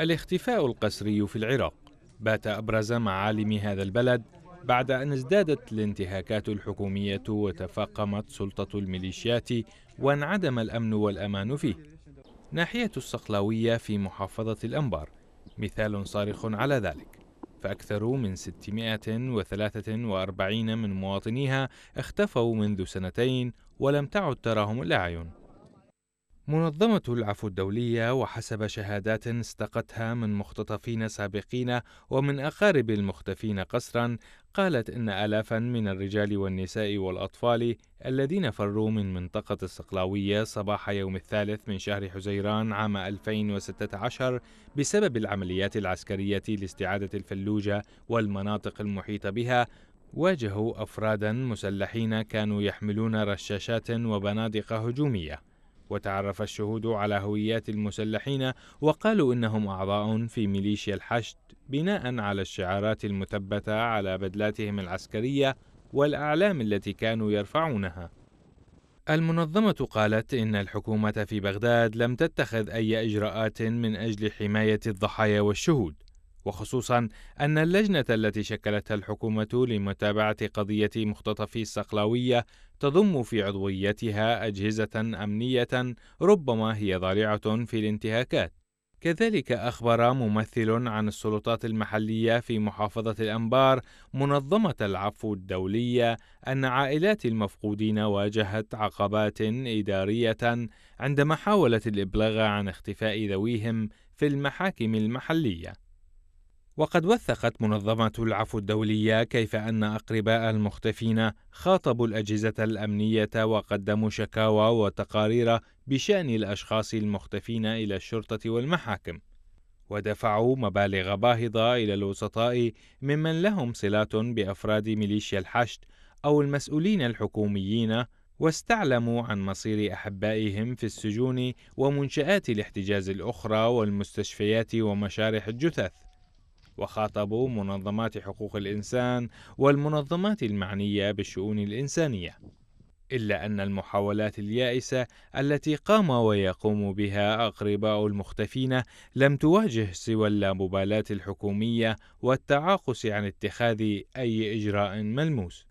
الاختفاء القسري في العراق بات أبرز معالم هذا البلد بعد أن ازدادت الانتهاكات الحكومية وتفاقمت سلطة الميليشيات وانعدم الأمن والأمان فيه ناحية الصقلاوية في محافظة الأنبار مثال صارخ على ذلك فأكثر من 643 من مواطنيها اختفوا منذ سنتين ولم تعد تراهم الأعين منظمة العفو الدولية وحسب شهادات استقتها من مختطفين سابقين ومن أقارب المختفين قسرا قالت إن آلافا من الرجال والنساء والأطفال الذين فروا من منطقة الصقلاوية صباح يوم الثالث من شهر حزيران عام 2016 بسبب العمليات العسكرية لاستعادة الفلوجة والمناطق المحيطة بها واجهوا أفرادا مسلحين كانوا يحملون رشاشات وبنادق هجومية وتعرف الشهود على هويات المسلحين وقالوا انهم اعضاء في ميليشيا الحشد بناء على الشعارات المثبته على بدلاتهم العسكريه والاعلام التي كانوا يرفعونها المنظمة قالت إن الحكومة في بغداد لم تتخذ أي إجراءات من أجل حماية الضحايا والشهود، وخصوصا أن اللجنة التي شكلتها الحكومة لمتابعة قضية مختطفي الصقلاوية تضم في عضويتها أجهزة أمنية ربما هي ضارعة في الانتهاكات. كذلك أخبر ممثل عن السلطات المحلية في محافظة الأنبار منظمة العفو الدولية أن عائلات المفقودين واجهت عقبات إدارية عندما حاولت الإبلاغ عن اختفاء ذويهم في المحاكم المحليه وقد وثقت منظمة العفو الدولية كيف أن أقرباء المختفين خاطبوا الأجهزة الأمنية وقدموا شكاوى وتقارير بشأن الأشخاص المختفين إلى الشرطة والمحاكم، ودفعوا مبالغ باهظة إلى الوسطاء ممن لهم صلات بأفراد ميليشيا الحشد أو المسؤولين الحكوميين واستعلموا عن مصير أحبائهم في السجون ومنشآت الاحتجاز الأخرى والمستشفيات ومشارح الجثث وخاطبوا منظمات حقوق الإنسان والمنظمات المعنية بالشؤون الإنسانية. إلا أن المحاولات اليائسة التي قام ويقوم بها أقرباء المختفين لم تواجه سوى اللامبالاة الحكومية والتعاقس عن اتخاذ أي إجراء ملموس.